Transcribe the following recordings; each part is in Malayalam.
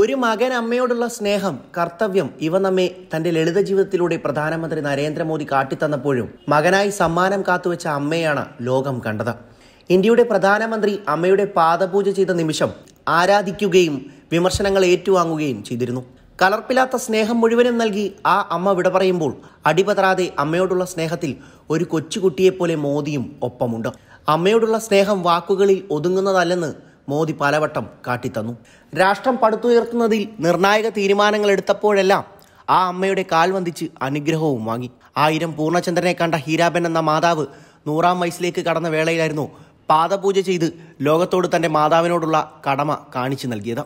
ഒരു മകൻ അമ്മയോടുള്ള സ്നേഹം കർത്തവ്യം ഇവ നമ്മെ തന്റെ ലളിത ജീവിതത്തിലൂടെ പ്രധാനമന്ത്രി നരേന്ദ്രമോദി കാട്ടിത്തന്നപ്പോഴും മകനായി സമ്മാനം കാത്തുവെച്ച അമ്മയാണ് ലോകം കണ്ടത് ഇന്ത്യയുടെ പ്രധാനമന്ത്രി അമ്മയുടെ പാദപൂജ ചെയ്ത നിമിഷം ആരാധിക്കുകയും വിമർശനങ്ങൾ ഏറ്റുവാങ്ങുകയും ചെയ്തിരുന്നു കലർപ്പില്ലാത്ത സ്നേഹം മുഴുവനും നൽകി ആ അമ്മ വിട പറയുമ്പോൾ അടിപതറാതെ അമ്മയോടുള്ള സ്നേഹത്തിൽ ഒരു കൊച്ചുകുട്ടിയെപ്പോലെ മോദിയും ഒപ്പമുണ്ട് അമ്മയോടുള്ള സ്നേഹം വാക്കുകളിൽ ഒതുങ്ങുന്നതല്ലെന്ന് മോദി പലവട്ടം കാട്ടിത്തന്നു രാഷ്ട്രം പടുത്തുയർത്തുന്നതിൽ നിർണായക തീരുമാനങ്ങൾ എടുത്തപ്പോഴെല്ലാം ആ അമ്മയുടെ കാൽ വന്ദിച്ച് അനുഗ്രഹവും വാങ്ങി ആയിരം പൂർണ്ണചന്ദ്രനെ കണ്ട ഹീരാബൻ എന്ന മാതാവ് നൂറാം വയസ്സിലേക്ക് കടന്ന വേളയിലായിരുന്നു പാദപൂജ ചെയ്ത് ലോകത്തോട് തൻ്റെ മാതാവിനോടുള്ള കടമ കാണിച്ചു നൽകിയത്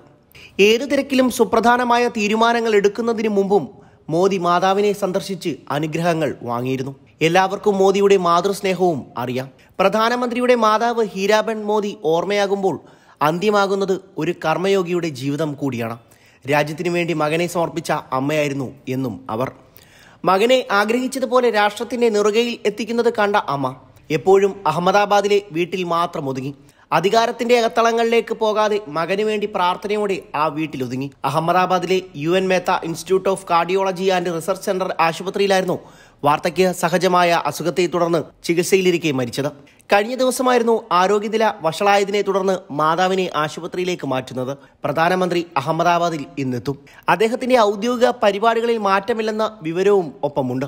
ഏതു തിരക്കിലും സുപ്രധാനമായ തീരുമാനങ്ങൾ എടുക്കുന്നതിന് മുമ്പും മോദി മാതാവിനെ സന്ദർശിച്ച് അനുഗ്രഹങ്ങൾ വാങ്ങിയിരുന്നു എല്ലാവർക്കും മോദിയുടെ മാതൃസ്നേഹവും അറിയാം പ്രധാനമന്ത്രിയുടെ മാതാവ് ഹീരാബൻ മോദി ഓർമ്മയാകുമ്പോൾ അന്ത്യമാകുന്നത് ഒരു കർമ്മയോഗിയുടെ ജീവിതം കൂടിയാണ് രാജ്യത്തിനു വേണ്ടി മകനെ സമർപ്പിച്ച അമ്മയായിരുന്നു എന്നും അവർ മകനെ ആഗ്രഹിച്ചതുപോലെ രാഷ്ട്രത്തിന്റെ നിറുകയിൽ എത്തിക്കുന്നത് കണ്ട അമ്മ എപ്പോഴും അഹമ്മദാബാദിലെ വീട്ടിൽ മാത്രം ഒതുങ്ങി അധികാരത്തിന്റെ അകത്തളങ്ങളിലേക്ക് പോകാതെ മകന് വേണ്ടി പ്രാർത്ഥനയോടെ ആ വീട്ടിൽ ഒതുങ്ങി അഹമ്മദാബാദിലെ U N Mehta institute of cardiology and research centre ആശുപത്രിയിലായിരുന്നു വാർത്തയ്ക്ക് സഹജമായ അസുഖത്തെ തുടർന്ന് ചികിത്സയിലിരിക്കെ മരിച്ചത് കഴിഞ്ഞ ദിവസമായിരുന്നു ആരോഗ്യനില വഷളായതിനെ തുടർന്ന് മാതാവിനെ ആശുപത്രിയിലേക്ക് മാറ്റുന്നത് പ്രധാനമന്ത്രി അഹമ്മദാബാദിൽ ഇന്നെത്തും അദ്ദേഹത്തിന്റെ ഔദ്യോഗിക പരിപാടികളിൽ മാറ്റമില്ലെന്ന വിവരവും ഒപ്പമുണ്ട്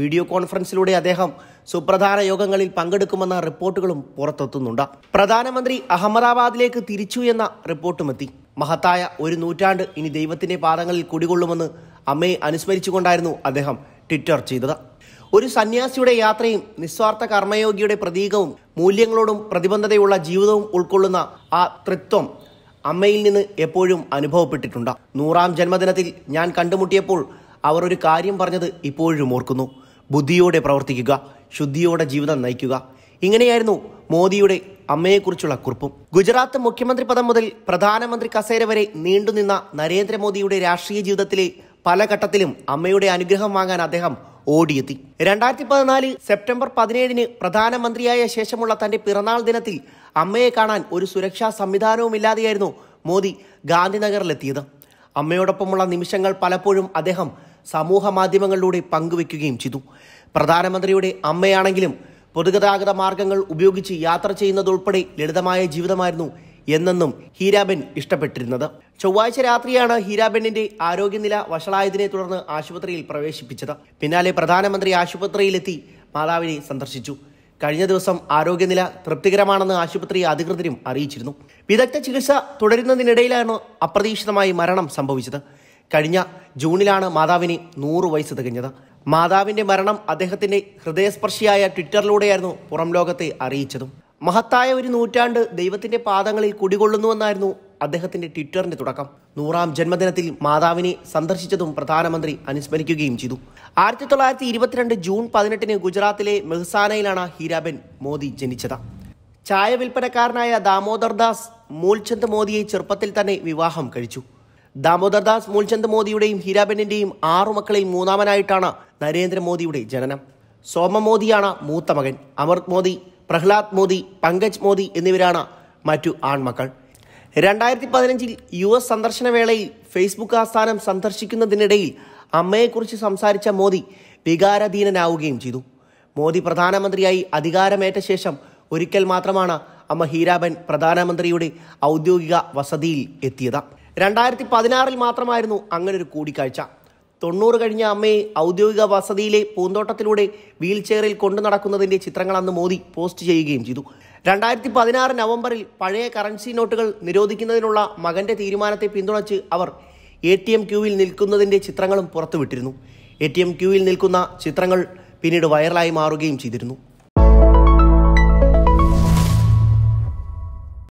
വീഡിയോ കോൺഫറൻസിലൂടെ അദ്ദേഹം സുപ്രധാന യോഗങ്ങളിൽ പങ്കെടുക്കുമെന്ന റിപ്പോർട്ടുകളും പുറത്തെത്തുന്നുണ്ട് പ്രധാനമന്ത്രി അഹമ്മദാബാദിലേക്ക് തിരിച്ചു എന്ന റിപ്പോർട്ടുമെത്തി മഹത്തായ ഒരു നൂറ്റാണ്ട് ഇനി ദൈവത്തിന്റെ പാദങ്ങളിൽ കുടികൊള്ളുമെന്ന് അമ്മയെ അനുസ്മരിച്ചുകൊണ്ടായിരുന്നു അദ്ദേഹം ട്വിറ്റർ ചെയ്തത് ഒരു സന്യാസിയുടെ യാത്രയും നിസ്വാർത്ഥ കർമ്മയോഗിയുടെ പ്രതീകവും മൂല്യങ്ങളോടും പ്രതിബന്ധതയുള്ള ജീവിതവും ഉൾക്കൊള്ളുന്ന ആ തൃത്വം അമ്മയിൽ നിന്ന് എപ്പോഴും അനുഭവപ്പെട്ടിട്ടുണ്ട് നൂറാം ജന്മദിനത്തിൽ ഞാൻ കണ്ടുമുട്ടിയപ്പോൾ അവർ ഒരു കാര്യം പറഞ്ഞത് ഇപ്പോഴും ഓർക്കുന്നു ബുദ്ധിയോടെ പ്രവർത്തിക്കുക ശുദ്ധിയോടെ ജീവിതം നയിക്കുക ഇങ്ങനെയായിരുന്നു മോദിയുടെ അമ്മയെക്കുറിച്ചുള്ള കുറിപ്പും ഗുജറാത്ത് മുഖ്യമന്ത്രി പദം മുതൽ പ്രധാനമന്ത്രി കസേര വരെ നീണ്ടുനിന്ന നരേന്ദ്രമോദിയുടെ രാഷ്ട്രീയ ജീവിതത്തിലെ പല ഘട്ടത്തിലും അമ്മയുടെ അനുഗ്രഹം വാങ്ങാൻ അദ്ദേഹം ഓടിയെത്തി രണ്ടായിരത്തി പതിനാല് സെപ്റ്റംബർ പതിനേഴിന് പ്രധാനമന്ത്രിയായ ശേഷമുള്ള തന്റെ പിറന്നാൾ ദിനത്തിൽ അമ്മയെ കാണാൻ ഒരു സുരക്ഷാ ഇല്ലാതെയായിരുന്നു മോദി ഗാന്ധിനഗറിലെത്തിയത് അമ്മയോടൊപ്പമുള്ള നിമിഷങ്ങൾ പലപ്പോഴും അദ്ദേഹം സമൂഹ മാധ്യമങ്ങളിലൂടെ പങ്കുവെക്കുകയും ചെയ്തു പ്രധാനമന്ത്രിയുടെ അമ്മയാണെങ്കിലും പൊതുഗതാഗത മാർഗങ്ങൾ ഉപയോഗിച്ച് യാത്ര ചെയ്യുന്നതുൾപ്പെടെ ലളിതമായ ജീവിതമായിരുന്നു എന്നെന്നും ഹീരാബെൻ ഇഷ്ടപ്പെട്ടിരുന്നത് ചൊവ്വാഴ്ച രാത്രിയാണ് ഹീരാബെന്നിന്റെ ആരോഗ്യനില വഷളായതിനെ തുടർന്ന് ആശുപത്രിയിൽ പ്രവേശിപ്പിച്ചത് പിന്നാലെ പ്രധാനമന്ത്രി ആശുപത്രിയിലെത്തി മാതാവിനെ സന്ദർശിച്ചു കഴിഞ്ഞ ദിവസം ആരോഗ്യനില തൃപ്തികരമാണെന്ന് ആശുപത്രി അധികൃതരും അറിയിച്ചിരുന്നു വിദഗ്ധ ചികിത്സ തുടരുന്നതിനിടയിലാണ് അപ്രതീക്ഷിതമായി മരണം സംഭവിച്ചത് കഴിഞ്ഞ ജൂണിലാണ് മാതാവിന് നൂറു വയസ്സ് തികഞ്ഞത് മാതാവിന്റെ മരണം അദ്ദേഹത്തിന്റെ ഹൃദയസ്പർശിയായ ട്വിറ്ററിലൂടെയായിരുന്നു പുറം ലോകത്തെ അറിയിച്ചതും മഹത്തായ ഒരു നൂറ്റാണ്ട് ദൈവത്തിന്റെ പാദങ്ങളിൽ കുടികൊള്ളുന്നുവെന്നായിരുന്നു അദ്ദേഹത്തിന്റെ ട്വിറ്ററിന്റെ തുടക്കം നൂറാം ജന്മദിനത്തിൽ മാതാവിനെ സന്ദർശിച്ചതും പ്രധാനമന്ത്രി അനുസ്മരിക്കുകയും ചെയ്തു ആയിരത്തി തൊള്ളായിരത്തി ഇരുപത്തിരണ്ട് ജൂൺ പതിനെട്ടിന് ഗുജറാത്തിലെ മെഹ്സാനയിലാണ് ഹീരാബെൻ മോദി ജനിച്ചത് ചായ വിൽപ്പനക്കാരനായ ദാമോദർ ദാസ് മൂൽചന്ദ് മോദിയെ ചെറുപ്പത്തിൽ തന്നെ വിവാഹം കഴിച്ചു ദാമോദർ ദാസ് മൂൽചന്ദ് മോദിയുടെയും ഹീരാബെന്നിന്റെയും ആറു മക്കളിൽ മൂന്നാമനായിട്ടാണ് നരേന്ദ്രമോദിയുടെ ജനനം സോമ മോദിയാണ് മൂത്ത മകൻ അമൃത് മോദി പ്രഹ്ലാദ് മോദി പങ്കജ് മോദി എന്നിവരാണ് മറ്റു ആൺമക്കൾ രണ്ടായിരത്തി പതിനഞ്ചിൽ യു എസ് വേളയിൽ ഫേസ്ബുക്ക് ആസ്ഥാനം സന്ദർശിക്കുന്നതിനിടയിൽ അമ്മയെക്കുറിച്ച് സംസാരിച്ച മോദി വികാരാധീനനാവുകയും ചെയ്തു മോദി പ്രധാനമന്ത്രിയായി അധികാരമേറ്റ ശേഷം ഒരിക്കൽ മാത്രമാണ് അമ്മ ഹീരാബൻ പ്രധാനമന്ത്രിയുടെ ഔദ്യോഗിക വസതിയിൽ എത്തിയത് രണ്ടായിരത്തി പതിനാറിൽ മാത്രമായിരുന്നു അങ്ങനൊരു കൂടിക്കാഴ്ച തൊണ്ണൂറ് കഴിഞ്ഞ അമ്മയെ ഔദ്യോഗിക വസതിയിലെ പൂന്തോട്ടത്തിലൂടെ വീൽചെയറിൽ കൊണ്ടു നടക്കുന്നതിൻ്റെ ചിത്രങ്ങൾ അന്ന് മോദി പോസ്റ്റ് ചെയ്യുകയും ചെയ്തു രണ്ടായിരത്തി പതിനാറ് നവംബറിൽ പഴയ കറൻസി നോട്ടുകൾ നിരോധിക്കുന്നതിനുള്ള മകന്റെ തീരുമാനത്തെ പിന്തുണച്ച് അവർ എ ടി എം ക്യൂവിൽ നിൽക്കുന്നതിൻ്റെ ചിത്രങ്ങളും പുറത്തുവിട്ടിരുന്നു എ ടി എം ക്യൂവിൽ നിൽക്കുന്ന ചിത്രങ്ങൾ പിന്നീട് വൈറലായി മാറുകയും ചെയ്തിരുന്നു